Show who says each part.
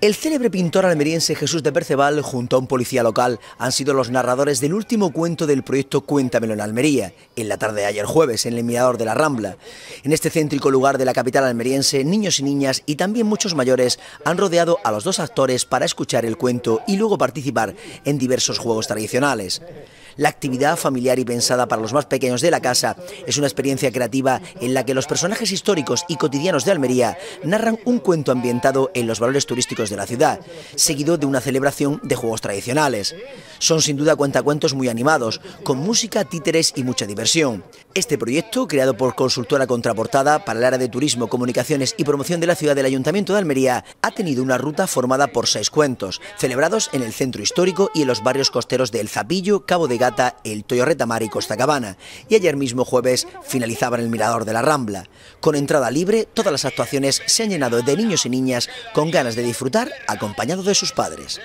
Speaker 1: El célebre pintor almeriense Jesús de Perceval junto a un policía local han sido los narradores del último cuento del proyecto Cuéntamelo en Almería, en la tarde de ayer jueves, en el Mirador de la Rambla. En este céntrico lugar de la capital almeriense, niños y niñas y también muchos mayores han rodeado a los dos actores para escuchar el cuento y luego participar en diversos juegos tradicionales. La actividad familiar y pensada para los más pequeños de la casa es una experiencia creativa en la que los personajes históricos y cotidianos de Almería narran un cuento ambientado en los valores turísticos de la ciudad, seguido de una celebración de juegos tradicionales. Son sin duda cuentacuentos muy animados, con música, títeres y mucha diversión. Este proyecto, creado por Consultora Contraportada para el área de Turismo, Comunicaciones y Promoción de la Ciudad del Ayuntamiento de Almería, ha tenido una ruta formada por seis cuentos, celebrados en el centro histórico y en los barrios costeros de El Zapillo, Cabo de Gata, el Toyo Retamar y Costa Cabana y ayer mismo jueves finalizaban el Mirador de la Rambla. Con entrada libre, todas las actuaciones se han llenado de niños y niñas con ganas de disfrutar acompañados de sus padres.